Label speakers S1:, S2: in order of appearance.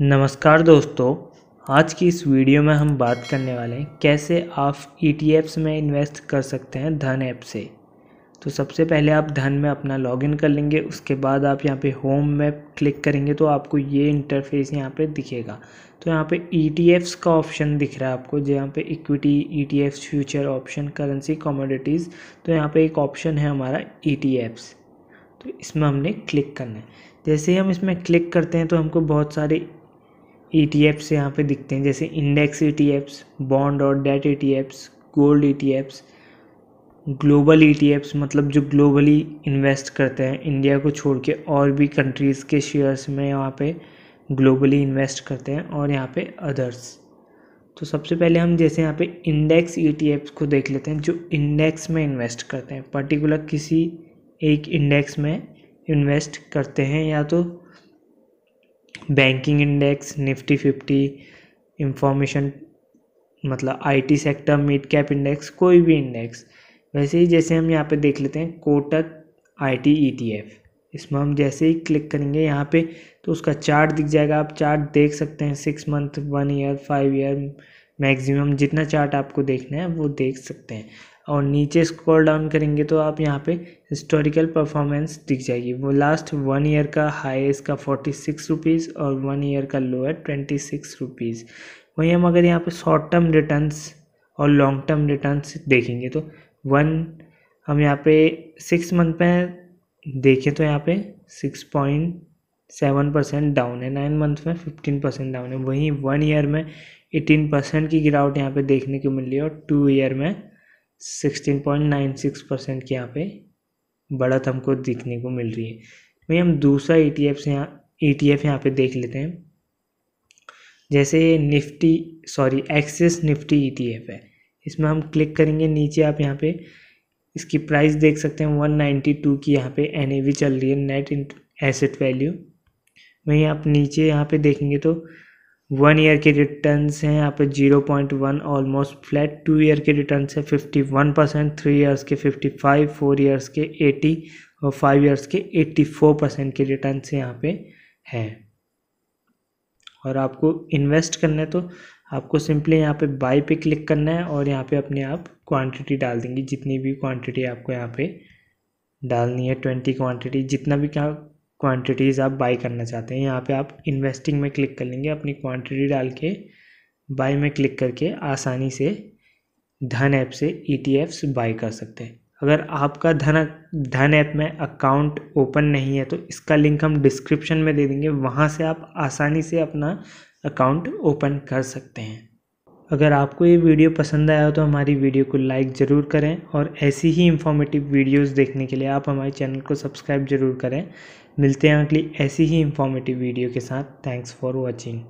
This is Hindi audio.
S1: नमस्कार दोस्तों आज की इस वीडियो में हम बात करने वाले हैं कैसे आप ई e में इन्वेस्ट कर सकते हैं धन ऐप से तो सबसे पहले आप धन में अपना लॉगिन कर लेंगे उसके बाद आप यहाँ पे होम में क्लिक करेंगे तो आपको ये इंटरफेस यहाँ पे दिखेगा तो यहाँ पे ई e का ऑप्शन दिख रहा है आपको जो यहाँ पे इक्विटी ई फ्यूचर ऑप्शन करेंसी कमोडिटीज़ तो यहाँ पर एक ऑप्शन है हमारा ई e तो इसमें हमने क्लिक करना है जैसे ही हम इसमें क्लिक करते हैं तो हमको बहुत सारे ई e टी यहाँ पे दिखते हैं जैसे index E T Fs bond और debt E T gold E T Fs global E T Fs मतलब जो ग्लोबली इन्वेस्ट करते हैं इंडिया को छोड़ के और भी कंट्रीज़ के शेयर्स में यहाँ पे ग्लोबली इन्वेस्ट करते हैं और यहाँ पे अदर्स तो सबसे पहले हम जैसे यहाँ पे इंडेक्स ई टी को देख लेते हैं जो इंडेक्स में इन्वेस्ट करते हैं पर्टिकुलर किसी एक इंडेक्स में इन्वेस्ट करते हैं या तो banking index Nifty fifty information मतलब IT sector mid cap index कोई भी इंडेक्स वैसे ही जैसे हम यहाँ पे देख लेते हैं कोटक आईटी ईटीएफ e इसमें हम जैसे ही क्लिक करेंगे यहाँ पे तो उसका चार्ट दिख जाएगा आप चार्ट देख सकते हैं six month one year five year maximum जितना चार्ट आपको देखना है वो देख सकते हैं और नीचे स्क्रॉल डाउन करेंगे तो आप यहाँ पे हिस्टोरिकल परफॉर्मेंस दिख जाएगी वो लास्ट वन ईयर का हाई का फोर्टी सिक्स रुपीज़ और वन ईयर का लोअर ट्वेंटी सिक्स रुपीज़ वहीं हम अगर यहाँ पे शॉर्ट टर्म रिटर्न्स और लॉन्ग टर्म रिटर्न्स देखेंगे तो वन हम यहाँ पे सिक्स मंथ में देखें तो यहाँ पे six point seven percent down है नाइन मंथ में फिफ्टीन परसेंट डाउन है वहीं वन ईयर में एटीन परसेंट की गिरावट यहाँ पे देखने को मिली है और टू ईयर में 16.96 परसेंट के यहाँ पे बढ़त हमको दिखने को मिल रही है वही हम दूसरा ई टी एफ से यहाँ ई टी एफ यहाँ पर देख लेते हैं जैसे Nifty sorry Axis Nifty E T F है इसमें हम क्लिक करेंगे नीचे आप यहाँ पे इसकी प्राइस देख सकते हैं वन टू की यहाँ पे एन वी चल रही है नेट इंट एसेट वैल्यू वहीं आप नीचे यहाँ पे देखेंगे तो वन ईयर के रिटर्न्स हैं यहाँ पे zero point one almost flat two year के रिटर्न्स है fifty one percent three years के फिफ्टी फाइव फोर ईयर्स के एटी और फाइव ईयर्स के एट्टी फोर परसेंट के रिटर्न्स यहाँ पे हैं और आपको इन्वेस्ट करना है तो आपको सिंपली यहाँ पे बाई पे क्लिक करना है और यहाँ पे अपने आप क्वांटिटी डाल देंगे जितनी भी क्वांटिटी आपको यहाँ पे डालनी है ट्वेंटी क्वांटिटी जितना भी क्या क्वांटिटीज़ आप बाई करना चाहते हैं यहाँ पे आप इन्वेस्टिंग में क्लिक कर लेंगे अपनी क्वांटिटी डाल के बाई में क्लिक करके आसानी से धन ऐप से ई e बाई कर सकते हैं अगर आपका धन धन ऐप में अकाउंट ओपन नहीं है तो इसका लिंक हम डिस्क्रिप्शन में दे देंगे वहाँ से आप आसानी से अपना अकाउंट ओपन कर सकते हैं अगर आपको ये वीडियो पसंद आया हो तो हमारी वीडियो को लाइक ज़रूर करें और ऐसी ही इन्फॉर्मेटिव वीडियोस देखने के लिए आप हमारे चैनल को सब्सक्राइब ज़रूर करें मिलते हैं अगली ऐसी ही इन्फॉर्मेटिव वीडियो के साथ थैंक्स फॉर वॉचिंग